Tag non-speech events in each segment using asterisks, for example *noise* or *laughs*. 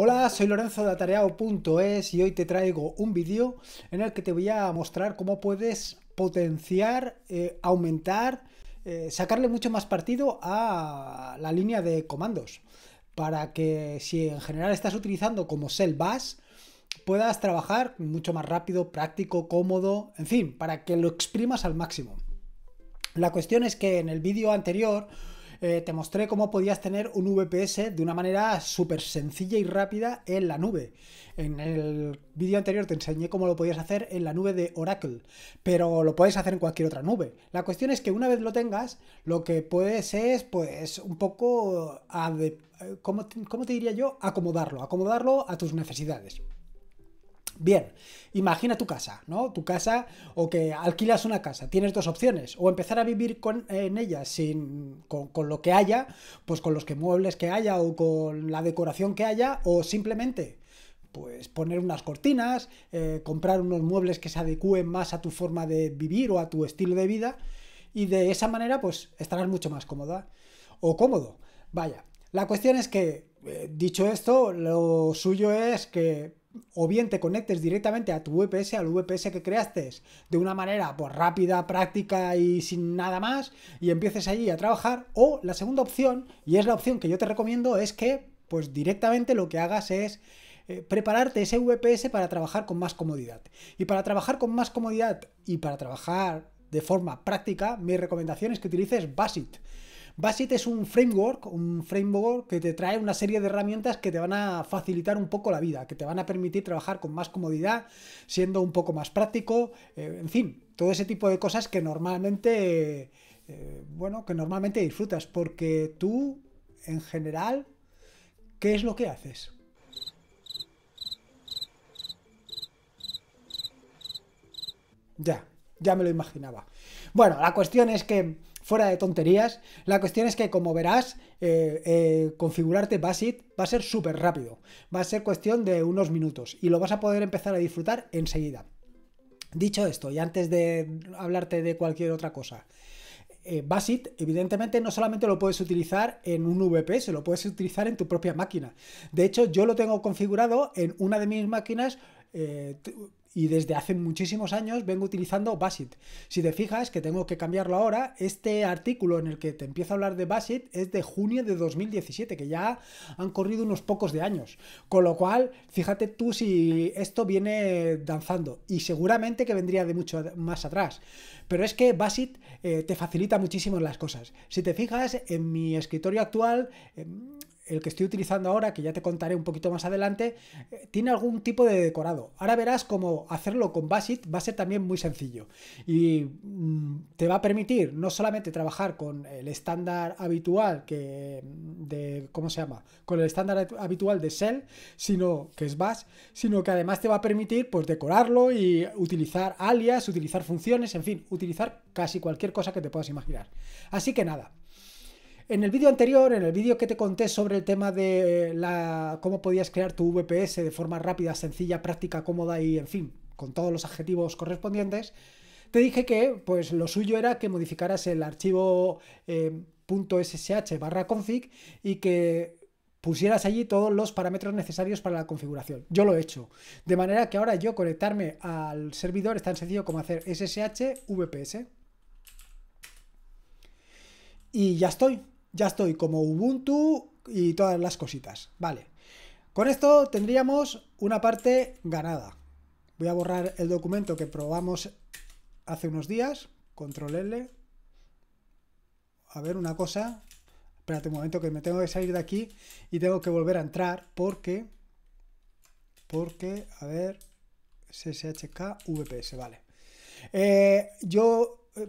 Hola, soy Lorenzo de Atareado.es y hoy te traigo un vídeo en el que te voy a mostrar cómo puedes potenciar, eh, aumentar, eh, sacarle mucho más partido a la línea de comandos para que si en general estás utilizando como Shell puedas trabajar mucho más rápido, práctico, cómodo, en fin, para que lo exprimas al máximo. La cuestión es que en el vídeo anterior eh, te mostré cómo podías tener un VPS de una manera súper sencilla y rápida en la nube. En el vídeo anterior te enseñé cómo lo podías hacer en la nube de Oracle, pero lo puedes hacer en cualquier otra nube. La cuestión es que una vez lo tengas, lo que puedes es, pues, un poco, eh, ¿cómo, ¿cómo te diría yo? Acomodarlo, acomodarlo a tus necesidades. Bien, imagina tu casa, ¿no? Tu casa o que alquilas una casa. Tienes dos opciones. O empezar a vivir con, en ella sin, con, lo que haya, pues con los que muebles que haya o con la decoración que haya, o simplemente pues poner unas cortinas, eh, comprar unos muebles que se adecúen más a tu forma de vivir o a tu estilo de vida y de esa manera pues estarás mucho más cómoda o cómodo. Vaya, la cuestión es que, eh, dicho esto, lo suyo es que o bien te conectes directamente a tu VPS, al VPS que creaste de una manera pues, rápida, práctica y sin nada más, y empieces allí a trabajar, o la segunda opción, y es la opción que yo te recomiendo, es que pues directamente lo que hagas es eh, prepararte ese VPS para trabajar con más comodidad. Y para trabajar con más comodidad y para trabajar de forma práctica, mi recomendación es que utilices Basit. Basit es un framework, un framework que te trae una serie de herramientas que te van a facilitar un poco la vida, que te van a permitir trabajar con más comodidad, siendo un poco más práctico, eh, en fin, todo ese tipo de cosas que normalmente, eh, bueno, que normalmente disfrutas, porque tú, en general, ¿qué es lo que haces? Ya, ya me lo imaginaba. Bueno, la cuestión es que fuera de tonterías, la cuestión es que, como verás, eh, eh, configurarte Basit va a ser súper rápido. Va a ser cuestión de unos minutos y lo vas a poder empezar a disfrutar enseguida. Dicho esto, y antes de hablarte de cualquier otra cosa, eh, evidentemente, no solamente lo puedes utilizar en un VP, se lo puedes utilizar en tu propia máquina. De hecho, yo lo tengo configurado en una de mis máquinas. Eh, y desde hace muchísimos años vengo utilizando Basit. Si te fijas que tengo que cambiarlo ahora, este artículo en el que te empiezo a hablar de Basit es de junio de 2017, que ya han corrido unos pocos de años. Con lo cual, fíjate tú si esto viene danzando y seguramente que vendría de mucho más atrás. Pero es que Basit eh, te facilita muchísimo las cosas. Si te fijas, en mi escritorio actual... Em, el que estoy utilizando ahora, que ya te contaré un poquito más adelante, eh, tiene algún tipo de decorado. Ahora verás cómo hacerlo con Basit va a ser también muy sencillo y mm, te va a permitir no solamente trabajar con el estándar habitual que de cómo se llama, con el estándar habitual de Shell, sino que es Bash, sino que además te va a permitir pues decorarlo y utilizar alias, utilizar funciones, en fin, utilizar casi cualquier cosa que te puedas imaginar. Así que nada, en el vídeo anterior, en el vídeo que te conté sobre el tema de cómo podías crear tu VPS de forma rápida, sencilla, práctica, cómoda y, en fin, con todos los adjetivos correspondientes, te dije que pues lo suyo era que modificaras el archivo .ssh eh, barra config y que pusieras allí todos los parámetros necesarios para la configuración. Yo lo he hecho. De manera que ahora yo conectarme al servidor es tan sencillo como hacer ssh vps. Y ya estoy ya estoy como Ubuntu y todas las cositas. Vale. Con esto tendríamos una parte ganada. Voy a borrar el documento que probamos hace unos días. Control L. A ver, una cosa. Espérate un momento que me tengo que salir de aquí y tengo que volver a entrar porque... Porque, a ver, SSHK VPS, vale. Eh, yo... Eh,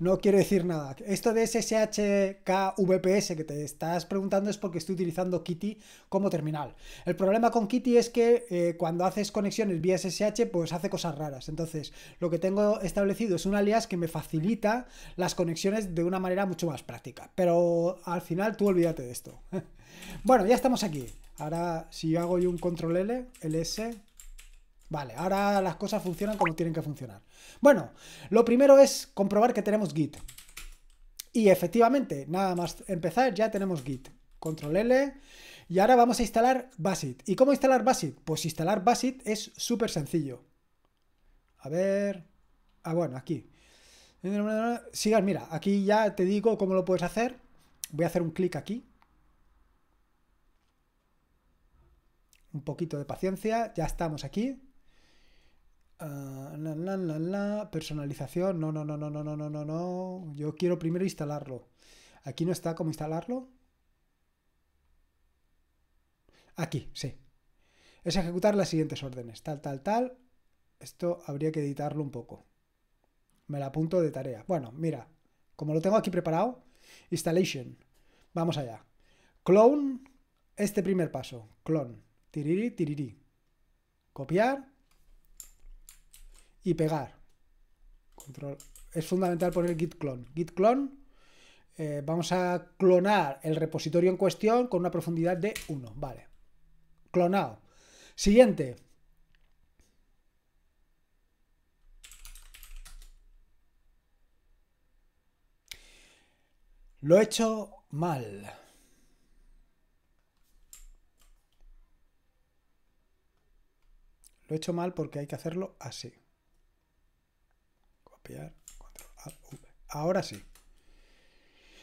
no quiero decir nada. Esto de SSHKVPS que te estás preguntando es porque estoy utilizando Kitty como terminal. El problema con Kitty es que eh, cuando haces conexiones vía SSH, pues hace cosas raras. Entonces, lo que tengo establecido es un alias que me facilita las conexiones de una manera mucho más práctica. Pero al final tú olvídate de esto. *laughs* bueno, ya estamos aquí. Ahora, si hago yo un control L, LS, Vale, ahora las cosas funcionan como tienen que funcionar. Bueno, lo primero es comprobar que tenemos Git. Y efectivamente, nada más empezar, ya tenemos Git. Control L. Y ahora vamos a instalar Basit. ¿Y cómo instalar Basit? Pues instalar Basit es súper sencillo. A ver... Ah, bueno, aquí. Sigan, mira, aquí ya te digo cómo lo puedes hacer. Voy a hacer un clic aquí. Un poquito de paciencia, ya estamos aquí. Ah, personalización, no, no, no, no, no, no, no, no, no. Yo quiero primero instalarlo. ¿Aquí no está como instalarlo? Aquí, sí. Es ejecutar las siguientes órdenes. Tal, tal, tal. Esto habría que editarlo un poco. Me la apunto de tarea. Bueno, mira, como lo tengo aquí preparado, installation. Vamos allá. Clone, este primer paso. Clone. Tiriri, tiriri. Copiar y pegar. Control. Es fundamental poner git clone. Git clone. Eh, vamos a clonar el repositorio en cuestión con una profundidad de 1. Vale. Clonado. Siguiente. Lo he hecho mal. Lo he hecho mal porque hay que hacerlo así. Ahora sí.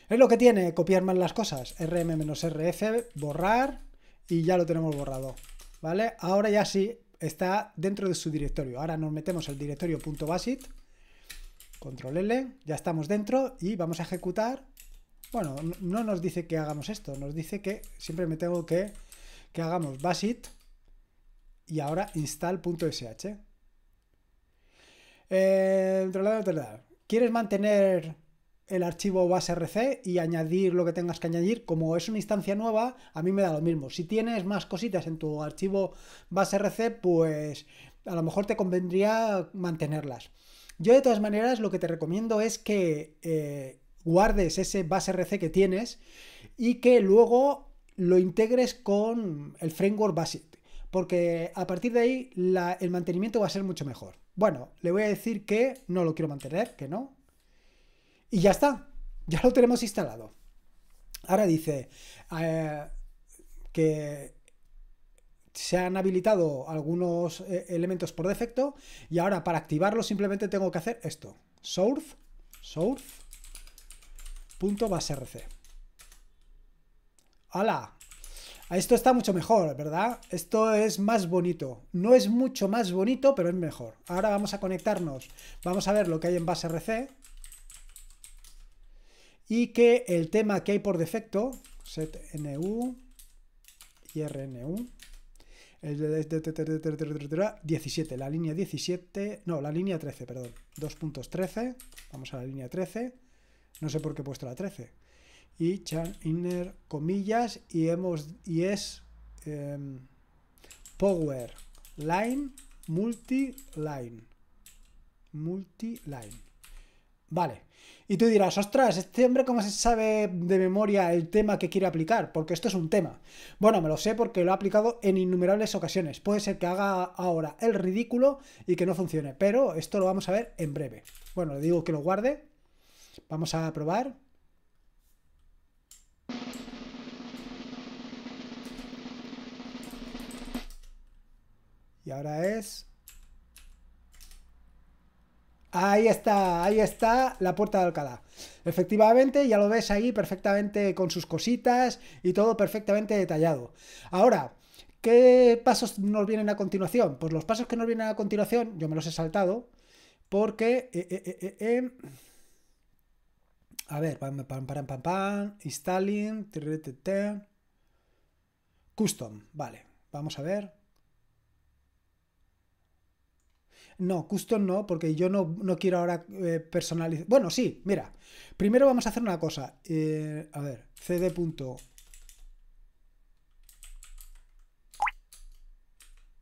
Es lo que tiene copiar más las cosas. RM-RF, borrar y ya lo tenemos borrado. ¿Vale? Ahora ya sí está dentro de su directorio. Ahora nos metemos al directorio control L, ya estamos dentro y vamos a ejecutar. Bueno, no nos dice que hagamos esto, nos dice que siempre me tengo que que hagamos basit y ahora install.sh. Eh, ¿Quieres mantener el archivo base rc y añadir lo que tengas que añadir. Como es una instancia nueva, a mí me da lo mismo. Si tienes más cositas en tu archivo base rc pues a lo mejor te convendría mantenerlas. Yo de todas maneras lo que te recomiendo es que eh, guardes ese base rc que tienes y que luego lo integres con el framework Basit porque a partir de ahí el mantenimiento va a ser mucho mejor. Bueno, le voy a decir que no lo quiero mantener, que no. Y ya está, ya lo tenemos instalado. Ahora dice eh, que se han habilitado algunos eh, elementos por defecto y ahora para activarlo simplemente tengo que hacer esto. Source, source.baserc. ¡Hala! Ah, esto está mucho mejor, ¿verdad? Esto es más bonito. No es mucho más bonito, pero es mejor. Ahora vamos a conectarnos. Vamos a ver lo que hay en base RC. Y que el tema que hay por defecto, setnu y rnu, 17, la línea 17, no, la línea 13, perdón, 2.13, vamos a la línea 13, no sé por qué he puesto la 13, y chan inner comillas y hemos y es em, power line multi line multi line vale y tú dirás ostras este hombre cómo se sabe de memoria el tema que quiere aplicar porque esto es un tema bueno me lo sé porque lo he aplicado en innumerables ocasiones puede ser que haga ahora el ridículo y que no funcione pero esto lo vamos a ver en breve bueno le digo que lo guarde vamos a probar ahora es... Ahí está, ahí está la puerta de Alcalá. Efectivamente, ya lo ves ahí perfectamente con sus cositas y todo perfectamente detallado. Ahora, ¿qué pasos nos vienen a continuación? Pues los pasos que nos vienen a continuación, yo me los he saltado, porque... Eh, eh, eh, a ver, pam, installing, custom, vale, vamos a ver. No, custom no, porque yo no, quiero ahora eh, personalizar. Bueno, sí, mira. Primero vamos a hacer una cosa. Eh, a ver, cd.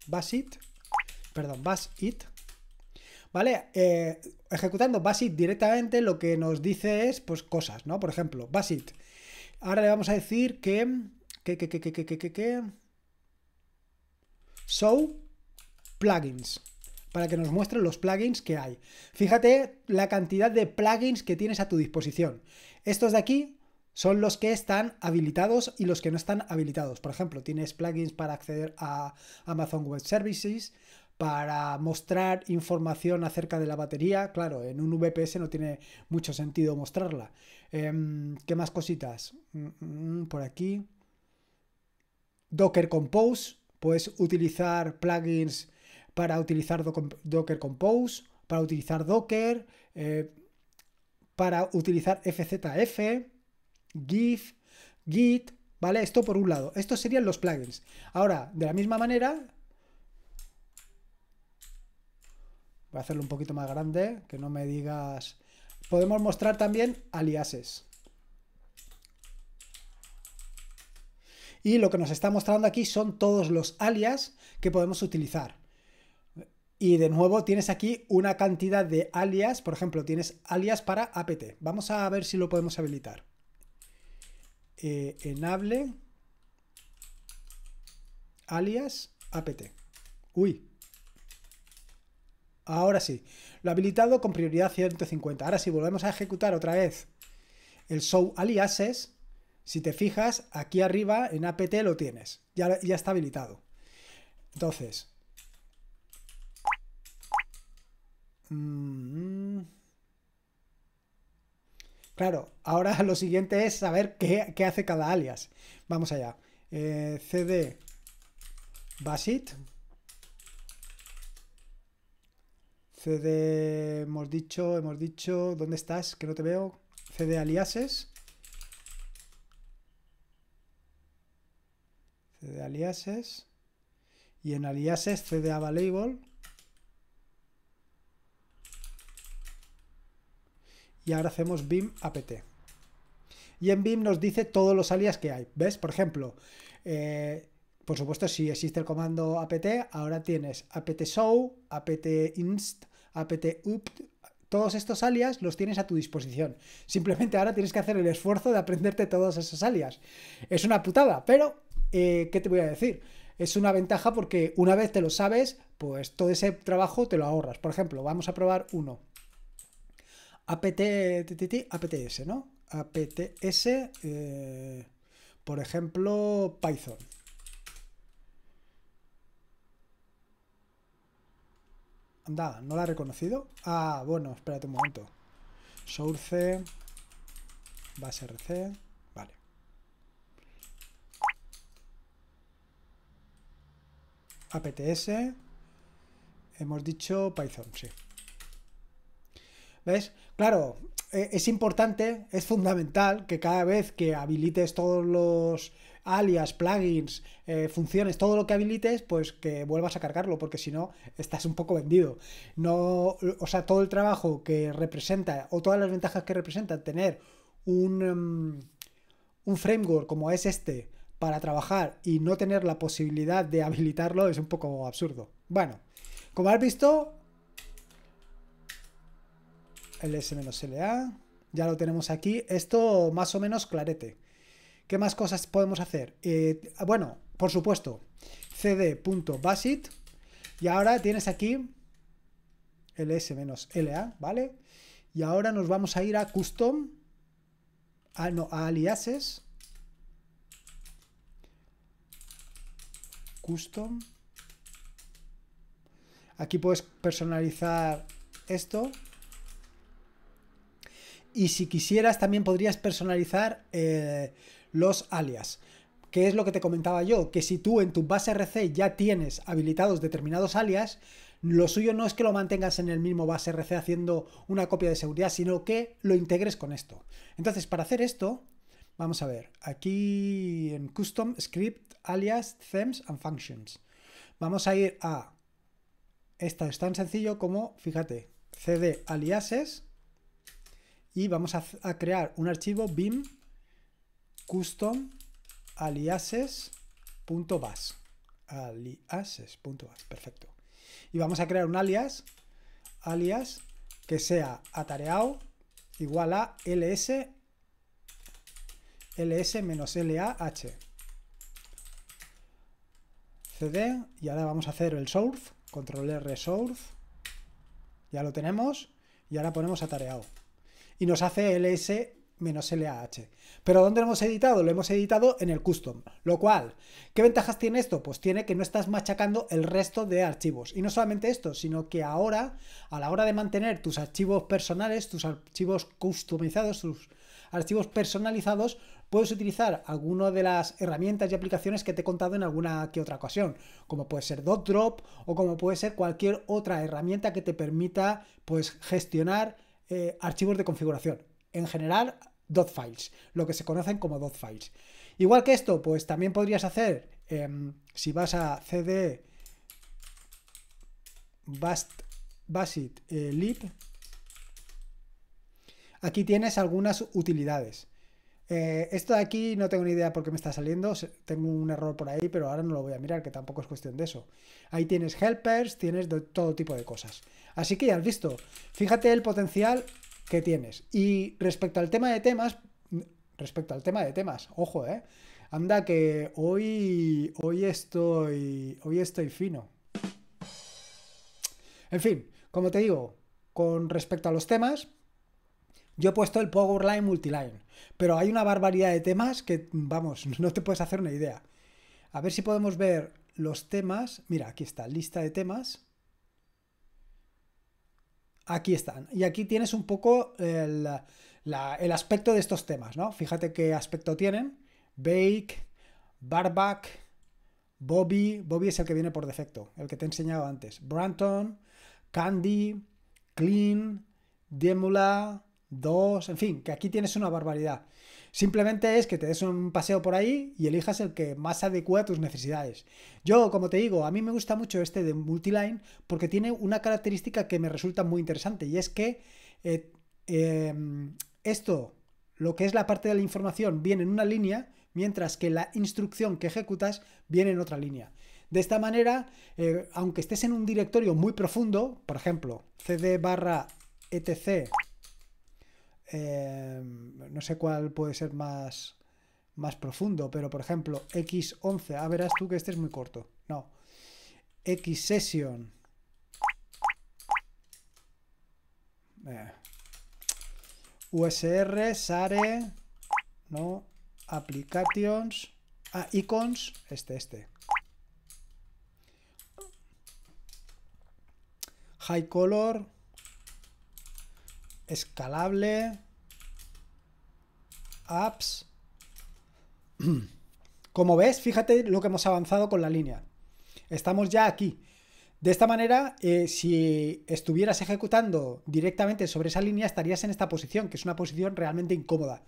Basit. Perdón, basit. ¿Vale? Eh, ejecutando basit directamente lo que nos dice es pues cosas, ¿no? Por ejemplo, basit. Ahora le vamos a decir que... que, que, que, que, que, que, que, show plugins para que nos muestre los plugins que hay. Fíjate la cantidad de plugins que tienes a tu disposición. Estos de aquí son los que están habilitados y los que no están habilitados. Por ejemplo, tienes plugins para acceder a Amazon Web Services, para mostrar información acerca de la batería. Claro, en un VPS no tiene mucho sentido mostrarla. Em, ¿Qué más cositas? Mm, mm, por aquí. Docker Compose. Puedes utilizar plugins para utilizar Docker Compose, para utilizar Docker, eh, para utilizar FZF, GIF, Git, ¿vale? Esto por un lado. Estos serían los plugins. Ahora, de la misma manera, voy a hacerlo un poquito más grande, que no me digas... Podemos mostrar también aliases. Y lo que nos está mostrando aquí son todos los alias que podemos utilizar. Y de nuevo tienes aquí una cantidad de alias, por ejemplo, tienes alias para apt. Vamos a ver si lo podemos habilitar. Eh, enable alias apt. Uy. Ahora sí. Lo he habilitado con prioridad 150. Ahora si volvemos a ejecutar otra vez el show aliases. Si te fijas, aquí arriba en apt lo tienes. Ya, ya está habilitado. Entonces, Mm-hmm. Claro, ahora *laughs* lo siguiente es saber qué, hace cada alias. Vamos allá. Eh, cd basit. cd, hemos dicho, hemos dicho, ¿dónde estás? Que no te veo. cd aliases. cd aliases. Y en aliases cd available. y ahora hacemos BIM apt. Y en BIM nos dice todos los alias que hay. ¿Ves? Por ejemplo, eh, por supuesto, si existe el comando apt, ahora tienes apt show, apt inst, apt upt, todos estos alias los tienes a tu disposición. Simplemente ahora tienes que hacer el esfuerzo de aprenderte todos esos alias. Es una putada, pero eh, ¿qué te voy a decir? Es una ventaja porque una vez te lo sabes, pues todo ese trabajo te lo ahorras. Por ejemplo, vamos a probar uno. APT, APTS, ¿no? APTS, eh, por ejemplo, Python. Anda, ¿no la ha reconocido? Ah, bueno, espérate un momento. Source, base RC, vale. APTS, hemos dicho Python, sí. ¿Ves? Claro, e, es importante, es fundamental que cada vez que habilites todos los alias, plugins, eh, funciones, todo lo que habilites, pues que vuelvas a cargarlo, porque si no, estás un poco vendido. No, o sea, todo el trabajo que representa, o todas las ventajas que representa tener un, em, un framework como es este para trabajar y no tener la posibilidad de habilitarlo es un poco absurdo. Bueno, como has visto, ls-la. Ya lo tenemos aquí. Esto más o menos clarete. ¿Qué más cosas podemos hacer? Eh, bueno, por supuesto, cd.basit. Y ahora tienes aquí ls-la, ¿vale? Y ahora nos vamos a ir a custom, a, no, a aliases, custom. Aquí puedes personalizar esto y si quisieras, también podrías personalizar eh, los alias. Que es lo que te comentaba yo, que si tú en tu base RC ya tienes habilitados determinados alias, lo suyo no es que lo mantengas en el mismo base RC haciendo una copia de seguridad, sino que lo integres con esto. Entonces, para hacer esto, vamos a ver, aquí en Custom Script Alias Themes and Functions. Vamos a ir a... Esto es tan sencillo como, fíjate, cd aliases y vamos a, crear un archivo bim custom aliases.bas aliases.bas, perfecto y vamos a crear un alias alias que sea atareado igual a ls ls-lah cd y ahora vamos a hacer el source control r source ya lo tenemos y ahora ponemos atareado y nos hace ls-lah. Pero ¿dónde lo hemos editado? Lo hemos editado en el custom. Lo cual, ¿qué ventajas tiene esto? Pues tiene que no estás machacando el resto de archivos. Y no solamente esto, sino que ahora, a la hora de mantener tus archivos personales, tus archivos customizados, tus archivos personalizados, puedes utilizar alguna de las herramientas y aplicaciones que te he contado en alguna que otra ocasión, como puede ser DotDrop o como puede ser cualquier otra herramienta que te permita pues gestionar eh, archivos de configuración. En general, dot files, lo que se conocen como dot files. Igual que esto, pues también podrías hacer, em, si vas a cd bast, basit eh, lib, aquí tienes algunas utilidades. Eh, esto de aquí no tengo ni idea por qué me está saliendo, tengo un error por ahí, pero ahora no lo voy a mirar, que tampoco es cuestión de eso. Ahí tienes helpers, tienes de todo tipo de cosas. Así que ya has visto, fíjate el potencial que tienes. Y respecto al tema de temas, mm, respecto al tema de temas, ojo, eh. Anda que hoy, hoy estoy, hoy estoy fino. En fin, como te digo, con respecto a los temas, yo he puesto el Powerline Multiline, pero hay una barbaridad de temas que, vamos, *laughs* no te puedes hacer una idea. A ver si podemos ver los temas. Mira, aquí está, lista de temas. Aquí están. Y aquí tienes un poco el, aspecto de estos temas, ¿no? Fíjate qué aspecto tienen. Bake, Barback, Bobby. Bobby es el que viene por defecto, el que te he enseñado antes. Branton, Candy, Clean, Demula, dos, en fin, que aquí tienes una barbaridad. Simplemente es que te des un paseo por ahí y elijas el que más adecua a tus necesidades. Yo, como te digo, a mí me gusta mucho este de multiline porque tiene una característica que me resulta muy interesante y es que eh, em, esto, lo que es la parte de la información, viene en una línea, mientras que la instrucción que ejecutas viene en otra línea. De esta manera, eh, aunque estés en un directorio muy profundo, por ejemplo, cd barra etc Em, no sé cuál puede ser más, más profundo, pero por ejemplo, X11, ah, verás tú que este es muy corto, no, X Session. Eh. USR, SARE, no, Applications, ah, Icons, este, este. High Color, escalable, apps. *clears throat* Como ves, fíjate lo que hemos avanzado con la línea. Estamos ya aquí. De esta manera, eh, si estuvieras ejecutando directamente sobre esa línea, estarías en esta posición, que es una posición realmente incómoda.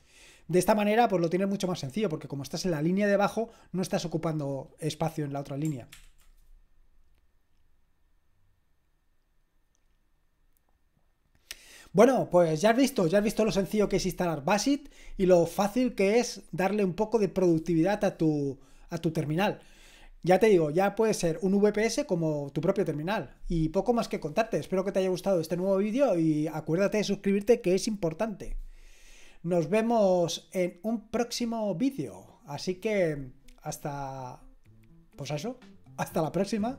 De esta manera, pues lo tienes mucho más sencillo, porque como estás en la línea de abajo, no estás ocupando espacio en la otra línea. Bueno, pues ya has visto, ya has visto lo sencillo que es instalar Basit y lo fácil que es darle un poco de productividad a tu, a tu terminal. Ya te digo, ya puede ser un VPS como tu propio terminal. Y poco más que contarte. Espero que te haya gustado este nuevo vídeo y acuérdate de suscribirte que es importante. Nos vemos en un próximo vídeo. Así que hasta... Pues eso. Hasta la próxima.